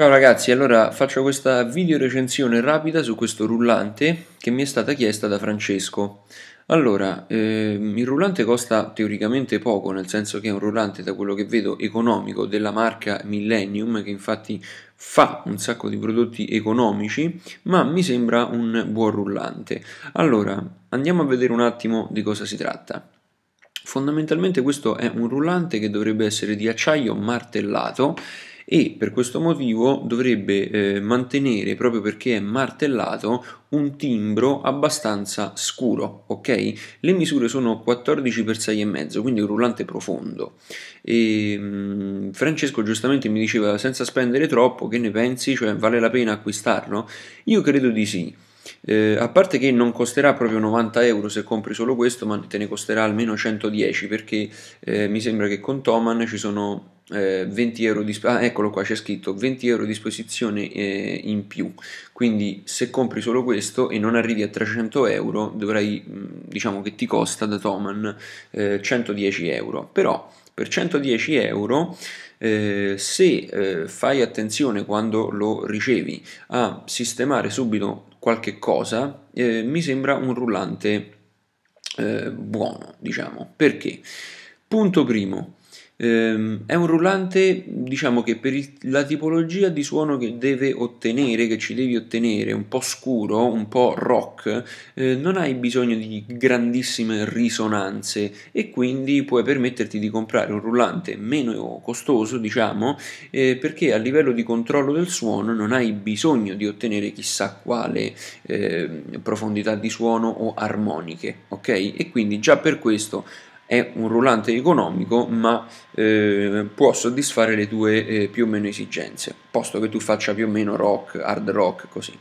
Ciao ragazzi, allora faccio questa video recensione rapida su questo rullante che mi è stata chiesta da Francesco. Allora, ehm, il rullante costa teoricamente poco, nel senso che è un rullante, da quello che vedo, economico della marca Millennium, che infatti fa un sacco di prodotti economici, ma mi sembra un buon rullante. Allora, andiamo a vedere un attimo di cosa si tratta. Fondamentalmente questo è un rullante che dovrebbe essere di acciaio martellato e per questo motivo dovrebbe eh, mantenere, proprio perché è martellato, un timbro abbastanza scuro, ok? Le misure sono 14 x 6,5, quindi un rullante profondo. E, mh, mm, Francesco giustamente mi diceva senza spendere troppo, che ne pensi? Cioè vale la pena acquistarlo? Io credo di sì. Eh, a parte che non costerà proprio 90 euro se compri solo questo, ma te ne costerà almeno 110 perché eh, mi sembra che con Toman ci sono eh, 20 euro di ah, eccolo qua c'è scritto 20 euro a disposizione eh, in più. Quindi se compri solo questo e non arrivi a 300 euro, dovrai mm, diciamo che ti costa da Toman 110 eh, euro. Però per 110 euro eh, se eh, fai attenzione quando lo ricevi a sistemare subito qualche cosa, eh, mi sembra un rullante eh, buono, diciamo. Perché? Punto primo, Ehm, è un rullante, diciamo che per la tipologia di suono che deve ottenere, che ci devi ottenere, un po' scuro, un po' rock, eh, non hai bisogno di grandissime risonanze e quindi puoi permetterti di comprare un rullante meno costoso, diciamo, eh, perché a livello di controllo del suono non hai bisogno di ottenere chissà quale eh, profondità di suono o armoniche, ok? E quindi già per questo è un rullante economico ma eh, può soddisfare le tue eh, più o meno esigenze, posto che tu faccia più o meno rock, hard rock, così.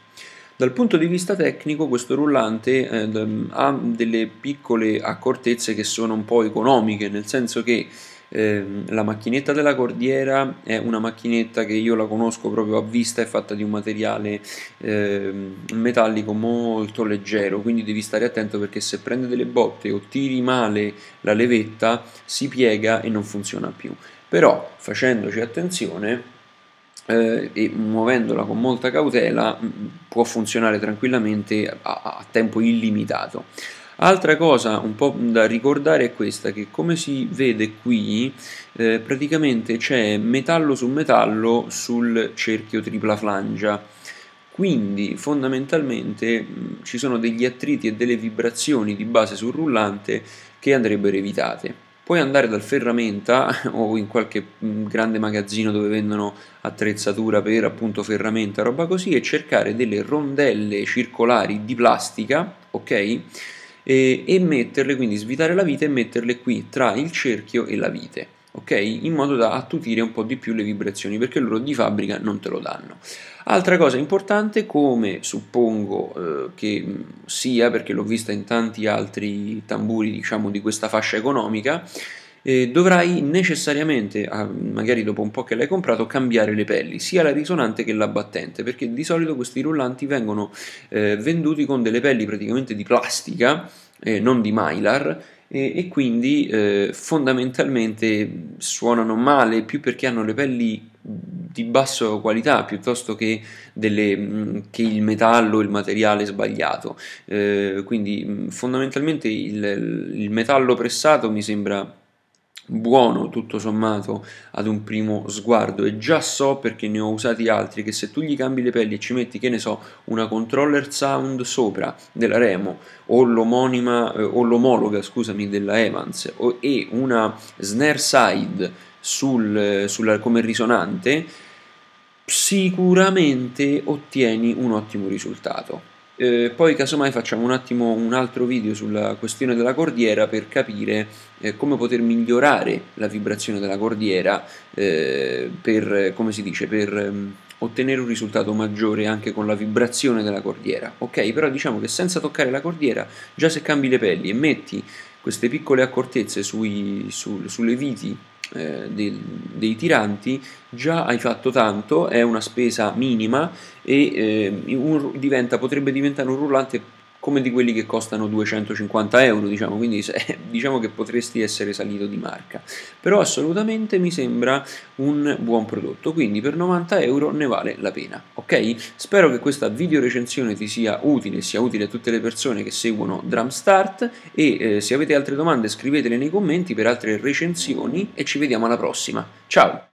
Dal punto di vista tecnico questo rullante eh, ha delle piccole accortezze che sono un po' economiche, nel senso che Ehm, la macchinetta della cordiera è una macchinetta che io la conosco proprio a vista, è fatta di un materiale eh, metallico molto leggero, quindi devi stare attento perché se prende delle botte o tiri male la levetta si piega e non funziona più. Però facendoci attenzione eh, e muovendola con molta cautela mm, può funzionare tranquillamente a, a tempo illimitato. Altra cosa un po' da ricordare è questa, che come si vede qui, eh, praticamente c'è metallo su metallo sul cerchio tripla flangia. Quindi fondamentalmente mh, mm, ci sono degli attriti e delle vibrazioni di base sul rullante che andrebbero evitate. Puoi andare dal ferramenta o in qualche mm, grande magazzino dove vendono attrezzatura per appunto ferramenta, roba così, e cercare delle rondelle circolari di plastica, ok? e, e metterle, quindi svitare la vite e metterle qui tra il cerchio e la vite. Okay? In modo da attutire un po' di più le vibrazioni perché loro di fabbrica non te lo danno. Altra cosa importante, come suppongo eh, che sia, perché l'ho vista in tanti altri tamburi, diciamo, di questa fascia economica, eh, dovrai necessariamente, ah, magari dopo un po' che l'hai comprato, cambiare le pelli, sia la risonante che la battente, perché di solito questi rullanti vengono eh, venduti con delle pelli praticamente di plastica, eh, non di mylar, e, quindi eh, fondamentalmente suonano male più perché hanno le pelli di bassa qualità piuttosto che, delle, mm, che il metallo, il materiale sbagliato. Eh, quindi mm, fondamentalmente il, il metallo pressato mi sembra buono tutto sommato ad un primo sguardo e già so perché ne ho usati altri che se tu gli cambi le pelli e ci metti che ne so una controller sound sopra della Remo o l'omonima eh, o l'omologa scusami della Evans o, e una snare side sul, eh, sulla, come risonante sicuramente ottieni un ottimo risultato eh, poi casomai facciamo un attimo un altro video sulla questione della cordiera per capire eh, come poter migliorare la vibrazione della cordiera eh, per, come si dice, per ehm, ottenere un risultato maggiore anche con la vibrazione della cordiera. Ok, però diciamo che senza toccare la cordiera, già se cambi le pelli e metti queste piccole accortezze sui, su, sulle viti eh, dei, dei tiranti già hai fatto tanto, è una spesa minima e eh, un, diventa, potrebbe diventare un rullante come di quelli che costano 250 euro, diciamo, quindi se, diciamo che potresti essere salito di marca, però assolutamente mi sembra un buon prodotto, quindi per 90 euro ne vale la pena, ok? Spero che questa video recensione ti sia utile, sia utile a tutte le persone che seguono Drumstart e eh, se avete altre domande scrivetele nei commenti per altre recensioni e ci vediamo alla prossima, ciao!